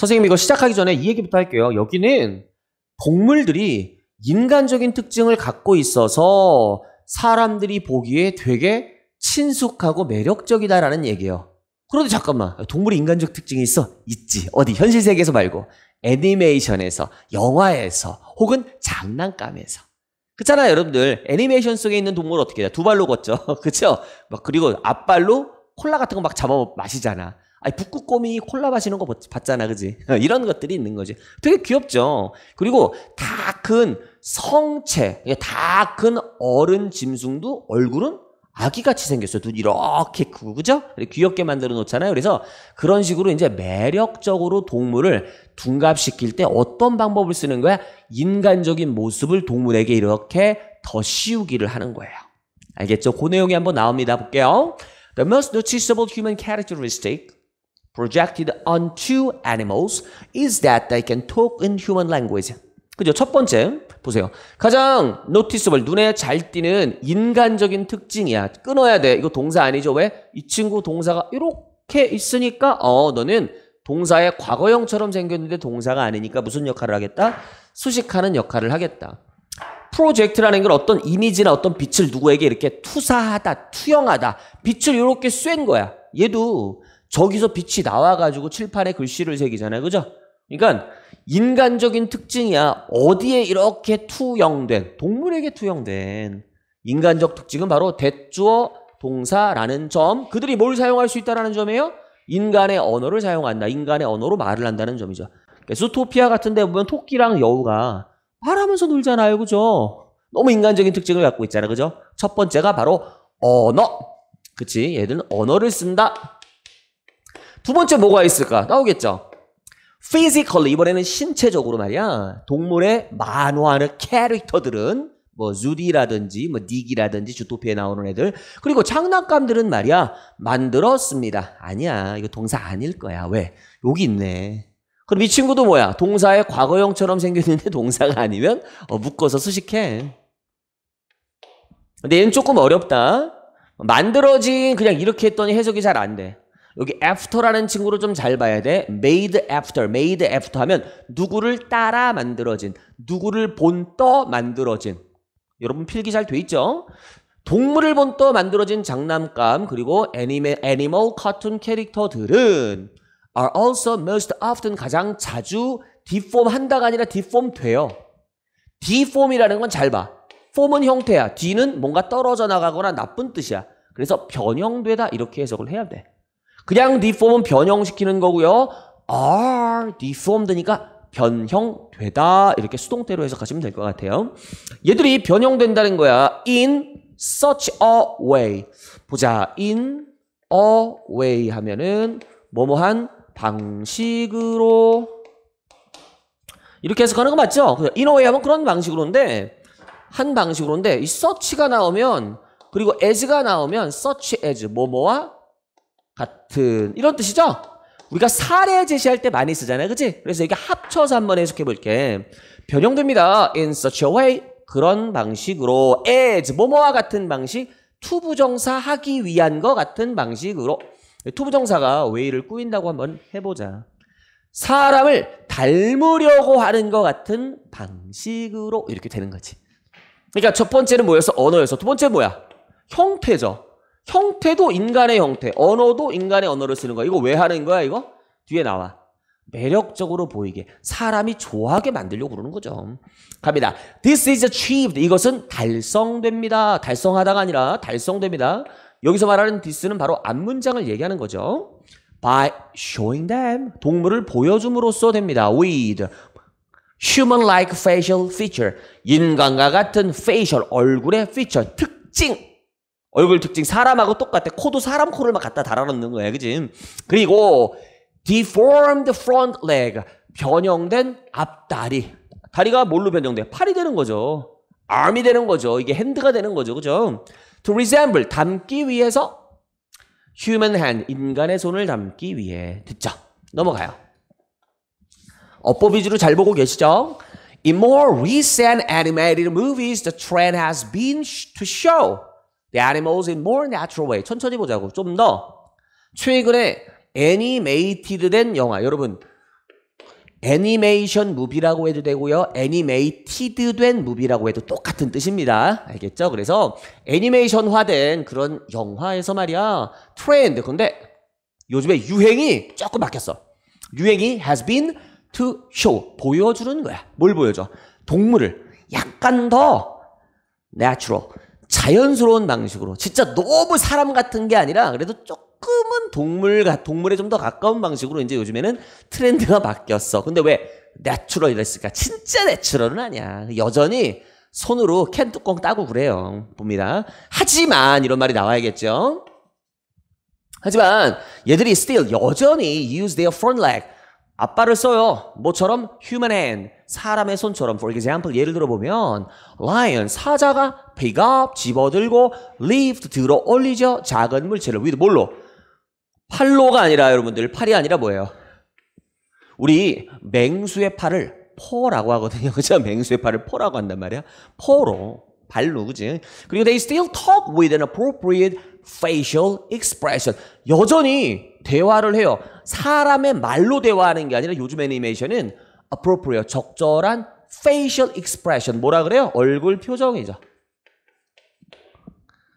선생님 이거 시작하기 전에 이 얘기부터 할게요. 여기는 동물들이 인간적인 특징을 갖고 있어서 사람들이 보기에 되게 친숙하고 매력적이다라는 얘기예요. 그런데 잠깐만 동물이 인간적 특징이 있어 있지 어디 현실 세계에서 말고 애니메이션에서 영화에서 혹은 장난감에서 그렇잖아 여러분들 애니메이션 속에 있는 동물 어떻게 돼? 두 발로 걷죠 그쵸 그렇죠? 막 그리고 앞발로 콜라 같은 거 막 잡아 마시잖아 아니 북극곰이 콜라 마시는 거 봤잖아 그지 이런 것들이 있는 거지 되게 귀엽죠 그리고 다 큰 성체 다 큰 어른 짐승도 얼굴은 아기같이 생겼어요 눈 이렇게 크고 그죠 귀엽게 만들어 놓잖아요 그래서 그런 식으로 이제 매력적으로 동물을 둔갑시킬 때 어떤 방법을 쓰는 거야 인간적인 모습을 동물에게 이렇게 더 씌우기를 하는 거예요 알겠죠 그 내용이 한번 나옵니다 볼게요 The most noticeable human characteristic projected onto animals is that they can talk in human language. 그죠? 첫 번째 보세요. 가장 noticeable 눈에 잘 띄는 인간적인 특징이야. 끊어야 돼. 이거 동사 아니죠? 왜? 이 친구 동사가 이렇게 있으니까 어 너는 동사의 과거형처럼 생겼는데 동사가 아니니까 무슨 역할을 하겠다? 수식하는 역할을 하겠다. 프로젝트라는 건 어떤 이미지나 어떤 빛을 누구에게 이렇게 투사하다, 투영하다, 빛을 이렇게 쐰 거야. 얘도 저기서 빛이 나와가지고 칠판에 글씨를 새기잖아요. 그죠? 그러니까 인간적인 특징이야. 어디에 이렇게 투영된, 동물에게 투영된 인간적 특징은 바로 대주어 동사라는 점. 그들이 뭘 사용할 수 있다는 점이에요? 인간의 언어를 사용한다. 인간의 언어로 말을 한다는 점이죠. 그 수토피아 같은 데 보면 토끼랑 여우가 말하면서 놀잖아요. 그죠? 너무 인간적인 특징을 갖고 있잖아. 요 그죠? 첫 번째가 바로 언어. 그치? 얘들은 언어를 쓴다. 두 번째 뭐가 있을까? 나오겠죠? physically 이번에는 신체적으로 말이야. 동물의 만화하는 캐릭터들은 뭐 주디라든지 뭐 닉이라든지 주토피에 나오는 애들 그리고 장난감들은 말이야 만들었습니다. 아니야 이거 동사 아닐 거야. 왜? 여기 있네. 그럼 이 친구도 뭐야? 동사의 과거형처럼 생겼는데 동사가 아니면 어, 묶어서 수식해. 근데 얘는 조금 어렵다. 만들어진 그냥 이렇게 했더니 해석이 잘 안 돼. 여기 after라는 친구로 좀 잘 봐야 돼. made after, made after 하면 누구를 따라 만들어진, 누구를 본떠 만들어진. 여러분 필기 잘 돼 있죠? 동물을 본떠 만들어진 장난감 그리고 애니메, 애니멀 카툰 캐릭터들은 are also most often 가장 자주 디폼한다가 아니라 디폼 돼요. 디폼이라는 건 잘 봐. 폼은 형태야. 뒤는 뭔가 떨어져 나가거나 나쁜 뜻이야. 그래서 변형되다 이렇게 해석을 해야 돼. 그냥 deform은 변형시키는 거고요. are deformed니까 변형되다 이렇게 수동태로 해석하시면 될 것 같아요. 얘들이 변형된다는 거야. in such a way. 보자. in a way 하면은 뭐뭐한 방식으로 이렇게 해석하는 거 맞죠? in a way 하면 그런 방식으로인데 한 방식으로인데 이 s e c h 가 나오면 그리고 as가 나오면 search as 뭐뭐와 같은 이런 뜻이죠? 우리가 사례 제시할 때 많이 쓰잖아요. 그치? 그래서 이게 합쳐서 한번 해석해 볼게. 변형됩니다. in such a way. 그런 방식으로 as 뭐뭐와 같은 방식 투부정사 하기 위한 것 같은 방식으로 투부정사가 웨이를 꾸인다고 한번 해보자. 사람을 닮으려고 하는 것 같은 방식으로 이렇게 되는 거지. 그러니까 첫 번째는 뭐였어? 언어였어. 두 번째 뭐야? 형태죠. 형태도 인간의 형태, 언어도 인간의 언어를 쓰는 거야. 이거 왜 하는 거야, 이거? 뒤에 나와. 매력적으로 보이게, 사람이 좋아하게 만들려고 그러는 거죠. 갑니다. This is achieved. 이것은 달성됩니다. 달성하다가 아니라 달성됩니다. 여기서 말하는 this는 바로 앞문장을 얘기하는 거죠. By showing them. 동물을 보여줌으로써 됩니다. With human-like facial feature. 인간과 같은 facial, 얼굴의 feature, 특징. 얼굴 특징 사람하고 똑같아. 코도 사람 코를 막 갖다 달아놓는 거야. 그지? 그리고 deformed front leg. 변형된 앞다리. 다리가 뭘로 변형돼? 팔이 되는 거죠. 암이 되는 거죠. 이게 핸드가 되는 거죠. 그죠? to resemble 닮기 위해서 human hand 인간의 손을 닮기 위해 듣죠. 넘어가요. 어법 위주로 잘 보고 계시죠? In more recent animated movies, the trend has been to show the animals in more natural way. 천천히 보자고. 좀 더 최근에 애니메이티드 된 영화. 여러분 애니메이션 무비라고 해도 되고요. 애니메이티드 된 무비라고 해도 똑같은 뜻입니다. 알겠죠? 그래서 애니메이션화된 그런 영화에서 말이야. 트렌드. 근데 요즘에 유행이 조금 바뀌었어. 유행이 has been to show. 보여주는 거야. 뭘 보여줘? 동물을 약간 더 natural. 자연스러운 방식으로 진짜 너무 사람 같은 게 아니라 그래도 조금은 동물 과 동물에 좀 더 가까운 방식으로 이제 요즘에는 트렌드가 바뀌었어. 근데 왜 내추럴 이랬을까? 진짜 내추럴은 아니야. 여전히 손으로 캔 뚜껑 따고 그래요. 봅니다. 하지만 이런 말이 나와야겠죠. 하지만 얘들이 still 여전히 use their front leg 아빠를 써요. 뭐처럼 human hand 사람의 손처럼 for example 예를 들어 보면 lion 사자가 pick up 집어들고 lift 들어 올리죠. 작은 물체를 with 뭘로? 팔로가 아니라 여러분들 팔이 아니라 뭐예요? 우리 맹수의 팔을 포라고 하거든요. 그죠? 맹수의 팔을 포라고 한단 말이야. 포로 발로 그지? 그리고 they still talk with an appropriate facial expression. 여전히 대화를 해요. 사람의 말로 대화하는 게 아니라 요즘 애니메이션은 appropriate, 적절한 facial expression. 뭐라 그래요? 얼굴 표정이죠.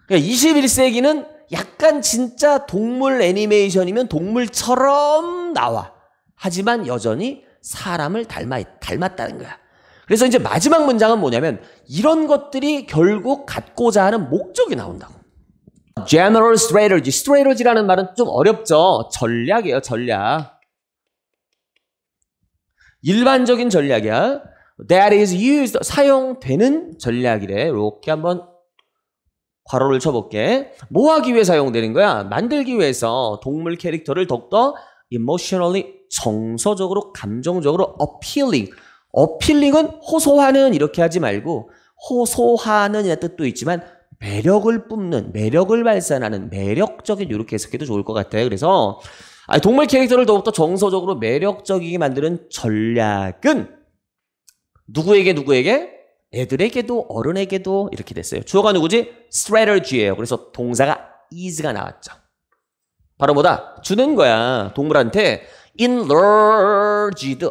그러니까 21세기는 약간 진짜 동물 애니메이션이면 동물처럼 나와. 하지만 여전히 사람을 닮아, 닮았다는 거야. 그래서 이제 마지막 문장은 뭐냐면 이런 것들이 결국 갖고자 하는 목적이 나온다고. General Strategy. Strategy라는 말은 좀 어렵죠. 전략이에요, 전략. 일반적인 전략이야. That is used. 사용되는 전략이래. 이렇게 한번 괄호를 쳐볼게. 뭐 하기 위해 사용되는 거야? 만들기 위해서 동물 캐릭터를 더욱더 emotionally, 정서적으로, 감정적으로 appealing. appealing은 호소하는 이렇게 하지 말고 호소하는이 뜻도 있지만 매력을 뿜는, 매력을 발산하는 매력적인 이렇게 해석해도 좋을 것 같아요. 그래서 동물 캐릭터를 더욱더 정서적으로 매력적이게 만드는 전략은 누구에게 누구에게 애들에게도 어른에게도 이렇게 됐어요. 주어가 누구지? strategy예요. 그래서 동사가 is가 나왔죠. 바로 뭐다? 주는 거야. 동물한테 enlarged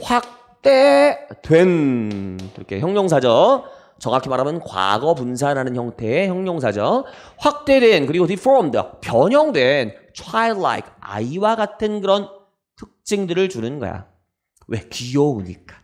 확대된 이렇게 형용사죠. 정확히 말하면 과거 분산하는 형태의 형용사죠. 확대된 그리고 deformed 변형된 childlike 아이와 같은 그런 특징들을 주는 거야. 왜 귀여우니까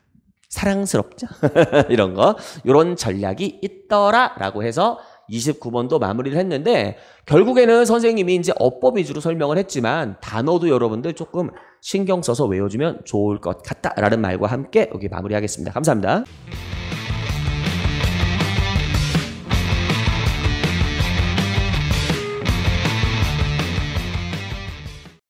사랑스럽죠. 이런 거 이런 전략이 있더라라고 해서 29번도 마무리를 했는데 결국에는 선생님이 이제 어법 위주로 설명을 했지만 단어도 여러분들 조금 신경 써서 외워주면 좋을 것 같다라는 말과 함께 여기 마무리하겠습니다. 감사합니다.